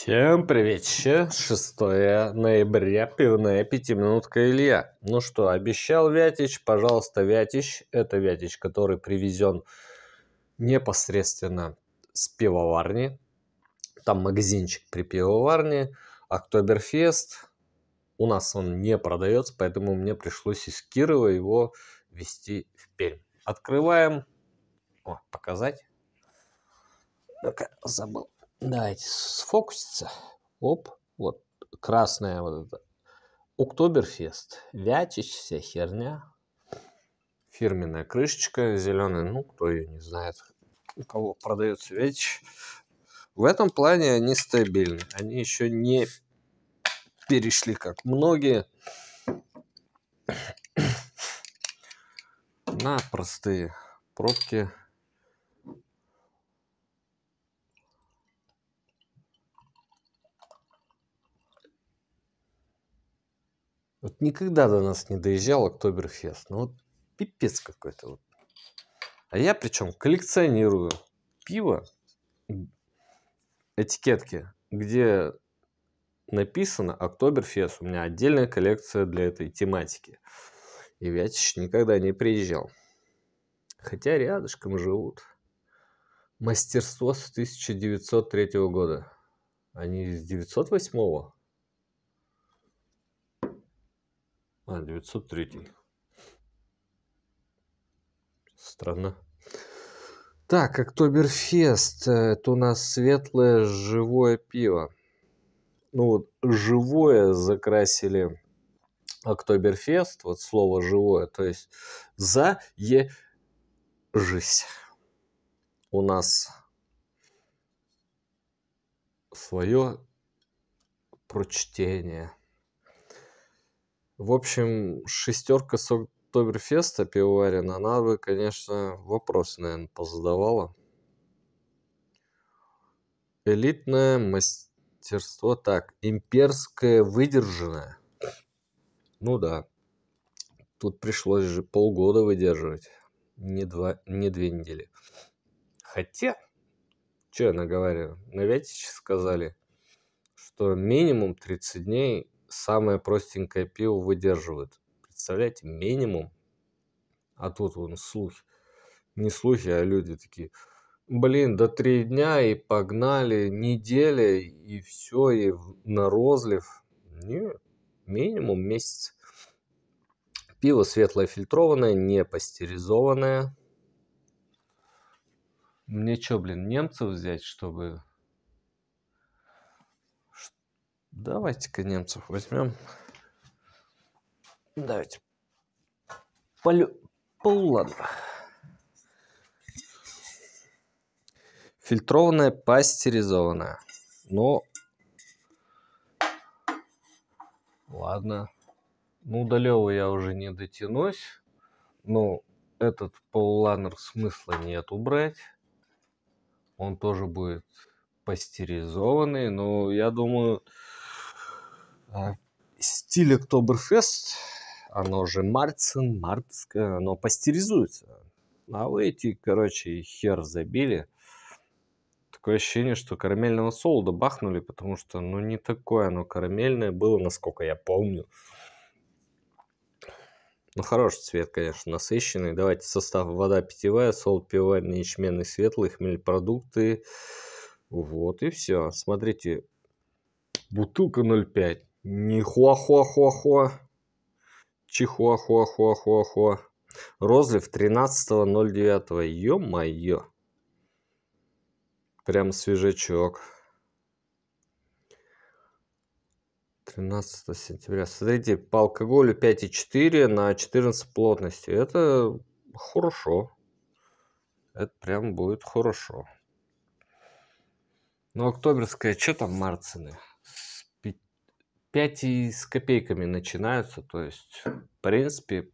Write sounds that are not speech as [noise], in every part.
Всем привет! 6 ноября, пивная пятиминутка Илья. Ну что, обещал Вятич, пожалуйста, Вятич. Это Вятич, который привезен непосредственно с пивоварни. Там магазинчик при пивоварне, Октоберфест. У нас он не продается, поэтому мне пришлось из Кирова его вести в Пермь. Открываем. О, показать. Ну-ка, забыл. Давайте сфокуситься. Оп, вот красная вот это. Октоберфест. Вятич, вся херня. Фирменная крышечка зеленая. Ну, кто ее не знает. У кого продается вятич. В этом плане они стабильны. Они еще не перешли, как многие, на простые пробки Вот никогда до нас не доезжал Октоберфест. Ну вот пипец какой-то. Вот. А я причем коллекционирую пиво, этикетки, где написано Октоберфест. У меня отдельная коллекция для этой тематики. И Вятич никогда не приезжал. Хотя рядышком живут. Мастерство с 1903 года. Они с 908 -го? А, 903. Странно. Так, Октоберфест. Э, это у нас светлое живое пиво. Ну вот, живое закрасили Октоберфест. Вот слово живое. То есть за е жизнь. У нас свое прочтение. В общем, шестерка Соктоберфеста пивоварина, она бы, конечно, вопрос, наверное, позадавала. Элитное мастерство, так, имперское выдержанное. Ну да, тут пришлось же полгода выдерживать, не, два, не две недели. Хотя, что я наговариваю, на Вятиче сказали, что минимум 30 дней самое простенькое пиво выдерживает. Представляете, минимум. А тут вон слухи. Не слухи, а люди такие. Блин, до три дня и погнали, неделя и все, и на розлив. Нет, минимум месяц. Пиво светлое фильтрованное, не пастеризованное. Мне что, блин, немцев взять, чтобы Давайте-ка немцев возьмем. Давайте. Полю... Полан. Фильтрованная, пастеризованная. Но... Ну. Ладно. Ну, до Лева я уже не дотянусь. Но ну, этот полуланер смысла нет убрать. Он тоже будет пастеризованный. Но ну, я думаю, а, стиль Октоберфест, оно же Марцин, Мартское, оно пастеризуется. А вы эти, короче, хер забили. Такое ощущение, что карамельного солода бахнули, потому что, ну, не такое оно карамельное было, насколько я помню. Ну, хороший цвет, конечно, насыщенный. Давайте состав вода питьевая, солод пивальный, ячменный светлый, хмельпродукты. Вот и все. Смотрите, бутылка 0,5 не хуа-хуа-хуа-хуа, чихуа-хуа-хуа-хуа-хуа. Розлив 13.09. Ё-моё. Прям свежачок. 13 сентября. Смотрите, по алкоголю 5,4 на 14 плотности. Это хорошо. Это прям будет хорошо. Ну, октябрьская, что там марцины? 5 и с копейками начинаются, то есть, в принципе,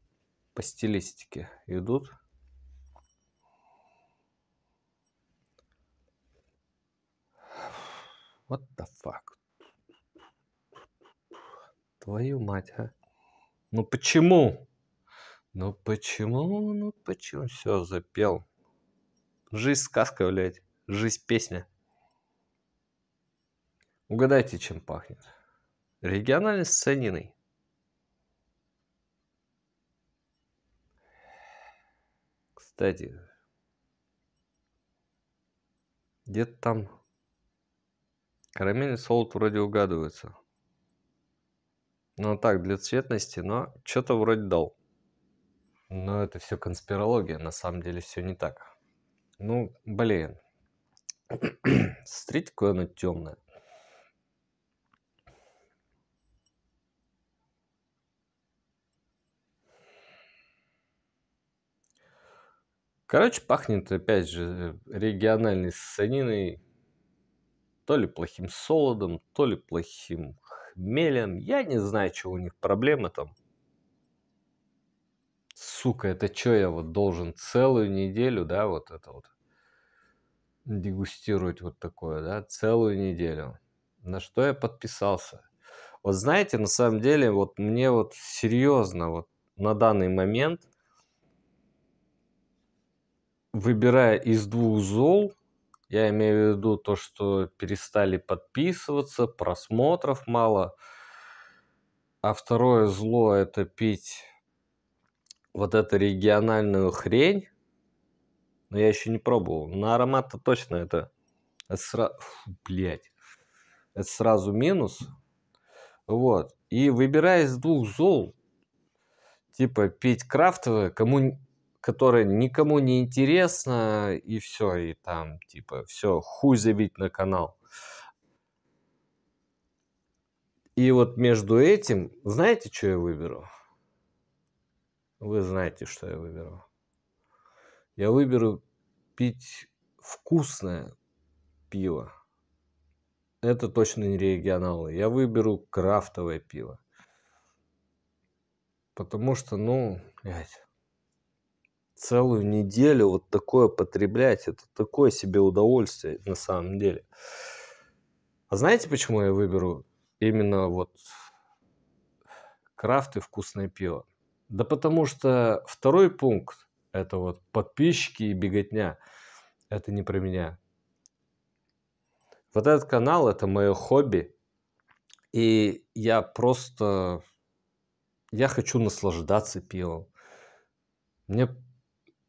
по стилистике идут. What the fuck? Твою мать, а? Ну почему? Ну почему? Ну почему? Все, запел. Жизнь сказка, блядь. Жизнь песня. Угадайте, чем пахнет региональной сцениной. Кстати, где-то там карамельный солод вроде угадывается. Ну так, для цветности, но что-то вроде дал. Но это все конспирология, на самом деле все не так. Ну, блин. [clears throat] Смотрите, какое оно темное. Короче, пахнет, опять же, э, региональной ссаниной. То ли плохим солодом, то ли плохим хмелем. Я не знаю, что у них проблема там. Сука, это что я вот должен целую неделю, да, вот это вот дегустировать вот такое, да, целую неделю. На что я подписался? Вот знаете, на самом деле, вот мне вот серьезно вот на данный момент – выбирая из двух зол, я имею в виду то, что перестали подписываться, просмотров мало. А второе зло – это пить вот эту региональную хрень. Но я еще не пробовал. На аромат-то точно это... это сра... Фу, блядь. Это сразу минус. Вот. И выбирая из двух зол, типа пить крафтовое, кому которая никому не интересна, и все, и там, типа, все, хуй забить на канал. И вот между этим, знаете, что я выберу? Вы знаете, что я выберу. Я выберу пить вкусное пиво. Это точно не регионалы. Я выберу крафтовое пиво. Потому что, ну, блядь, целую неделю вот такое потреблять, это такое себе удовольствие на самом деле. А знаете, почему я выберу именно вот крафт и вкусное пиво? Да потому что второй пункт – это вот подписчики и беготня. Это не про меня. Вот этот канал – это мое хобби. И я просто... Я хочу наслаждаться пивом. Мне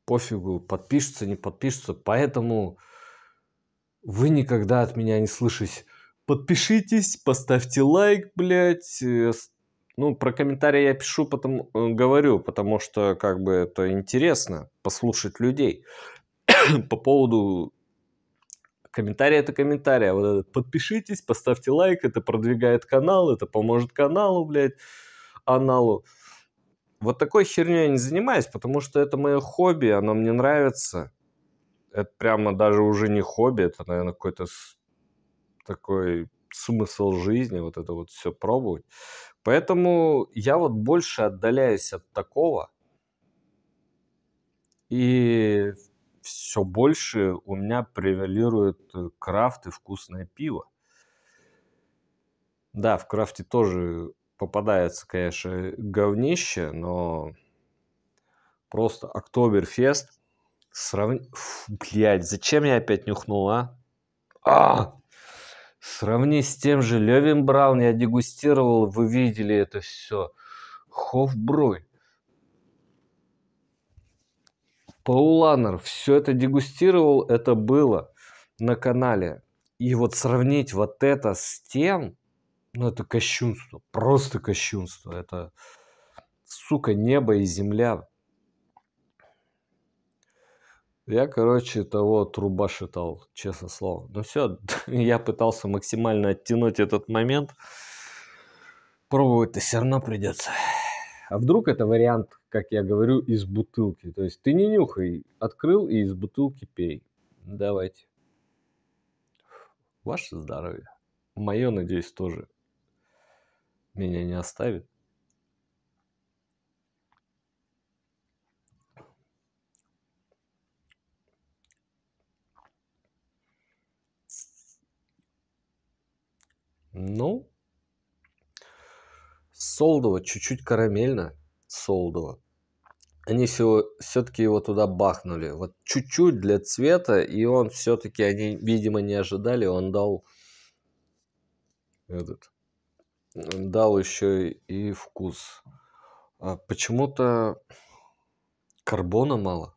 пофигу, подпишутся, не подпишутся. Поэтому вы никогда от меня не слышите. Подпишитесь, поставьте лайк, блядь. Э, ну, про комментарии я пишу, потом э, говорю, потому что как бы это интересно послушать людей. [coughs] По поводу комментария это комментария. А вот это подпишитесь, поставьте лайк, это продвигает канал, это поможет каналу, блядь, аналу. Вот такой херней я не занимаюсь, потому что это мое хобби, оно мне нравится. Это прямо даже уже не хобби, это, наверное, какой-то такой смысл жизни, вот это вот все пробовать. Поэтому я вот больше отдаляюсь от такого. И все больше у меня превалирует э, крафт и вкусное пиво. Да, в крафте тоже попадается, конечно, говнище, но просто Октоберфест сравни... Фу, зачем я опять нюхнул, а? а! Сравни с тем же Левин Браун, я дегустировал, вы видели это все. Хофбруй. Пауланер, все это дегустировал, это было на канале. И вот сравнить вот это с тем, ну, это кощунство, просто кощунство. Это, сука, небо и земля. Я, короче, того труба шитал, честно слово. Ну все, [laughs] я пытался максимально оттянуть этот момент. Пробовать-то все равно придется. А вдруг это вариант, как я говорю, из бутылки. То есть ты не нюхай, открыл и из бутылки пей. Давайте. Ваше здоровье. Мое, надеюсь, тоже меня не оставит. Ну, солдово, чуть-чуть карамельно, солдово. Они все, все-таки его туда бахнули. Вот чуть-чуть для цвета, и он все-таки, они, видимо, не ожидали, он дал этот дал еще и вкус. А почему-то карбона мало.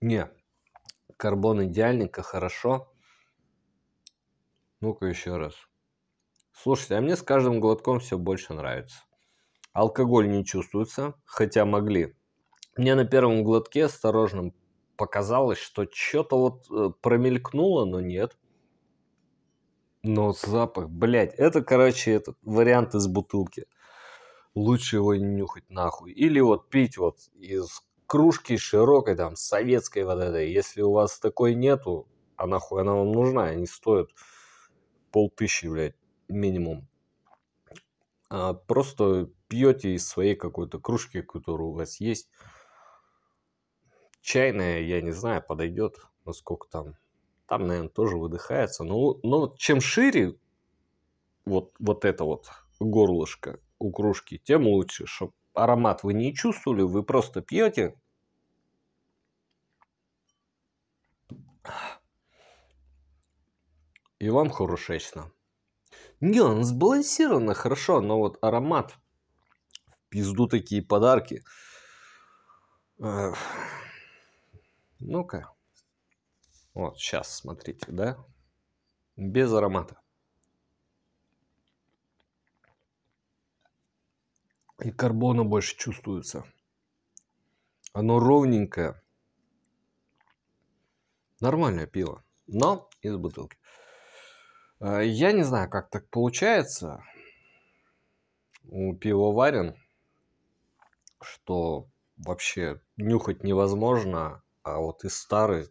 Не, карбон идеальненько, хорошо. Ну-ка еще раз. Слушайте, а мне с каждым глотком все больше нравится. Алкоголь не чувствуется, хотя могли. Мне на первом глотке осторожным показалось, что что-то вот э, промелькнуло, но нет. Но запах, блядь, это, короче, этот вариант из бутылки. Лучше его не нюхать нахуй. Или вот пить вот из кружки широкой, там, советской вот этой. Если у вас такой нету, а нахуй она вам нужна, они стоят полтыщи, блядь, минимум. А просто пьете из своей какой-то кружки, которая у вас есть. Чайная, я не знаю, подойдет, насколько там там, наверное, тоже выдыхается. Но, ну, но ну чем шире вот, вот это вот горлышко у кружки, тем лучше, чтобы аромат вы не чувствовали, вы просто пьете. И вам хорошечно. Не, он сбалансированно хорошо, но вот аромат пизду такие подарки. Ну-ка. Вот сейчас, смотрите, да? Без аромата. И карбона больше чувствуется. Оно ровненькое. Нормальное пиво, но из бутылки. Э, я не знаю, как так получается у пивоварен, что вообще нюхать невозможно, а вот из старых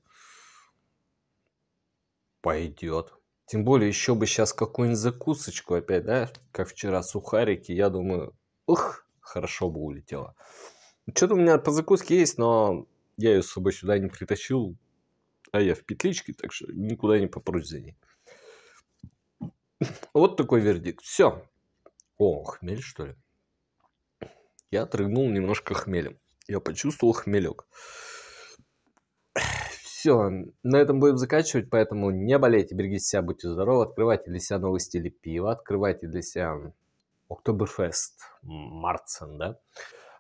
пойдет. Тем более, еще бы сейчас какую-нибудь закусочку опять, да, как вчера сухарики, я думаю, ух, хорошо бы улетело. Что-то у меня по закуске есть, но я ее с собой сюда не притащил, а я в петличке, так что никуда не попрусь за ней. [laughs] Вот такой вердикт. Все. О, хмель, что ли? Я отрыгнул немножко хмелем. Я почувствовал хмелек все, на этом будем заканчивать, поэтому не болейте, берегите себя, будьте здоровы, открывайте для себя новые стили пива, открывайте для себя Октоберфест, Марцен, да?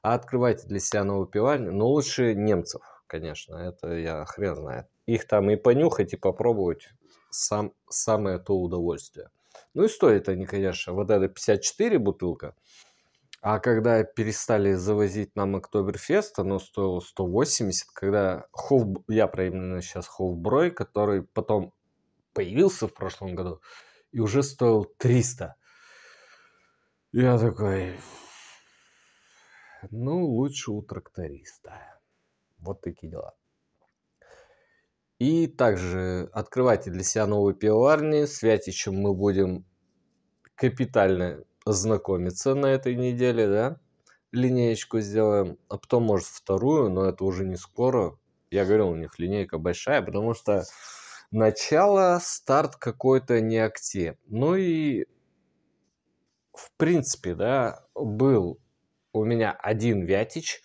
А открывайте для себя новые пива, но лучше немцев, конечно, это я хрен знает. Их там и понюхать, и попробовать сам, самое то удовольствие. Ну и стоит они, конечно, вот эта 54 бутылка, а когда перестали завозить нам Октоберфест, оно ну, стоило 180, когда Хофф, я про именно сейчас Хоффброй, который потом появился в прошлом году и уже стоил 300. Я такой, ну, лучше у тракториста. Вот такие дела. И также открывайте для себя новые пивоварни. С чем мы будем капитально знакомиться на этой неделе, да? Линеечку сделаем, а потом, может, вторую, но это уже не скоро. Я говорил, у них линейка большая, потому что начало, старт какой-то не акте. Ну и, в принципе, да, был у меня один вятич.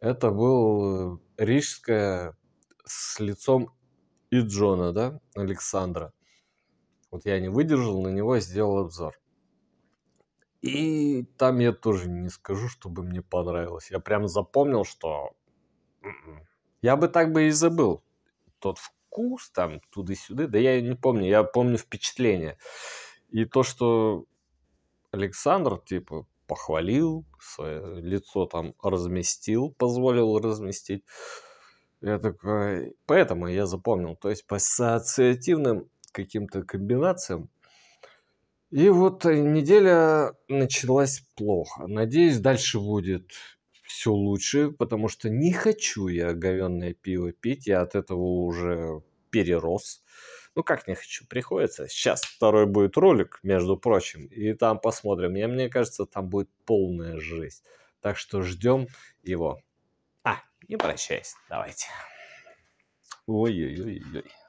Это был э, рижская с лицом и Джона, да, Александра. Вот я не выдержал, на него сделал обзор. И там я тоже не скажу, чтобы мне понравилось. Я прям запомнил, что м-м, я бы так бы и забыл тот вкус там туда-сюда. Да я не помню, я помню впечатление. И то, что Александр, типа, похвалил, свое лицо там разместил, позволил разместить. Я такой, поэтому я запомнил. То есть по ассоциативным каким-то комбинациям и вот э, неделя началась плохо. Надеюсь, дальше будет все лучше, потому что не хочу я говенное пиво пить. Я от этого уже перерос. Ну как не хочу, приходится. Сейчас второй будет ролик, между прочим, и там посмотрим. Я, мне кажется, там будет полная жесть. Так что ждем его. А, не прощайся, давайте. Ой-ой-ой-ой.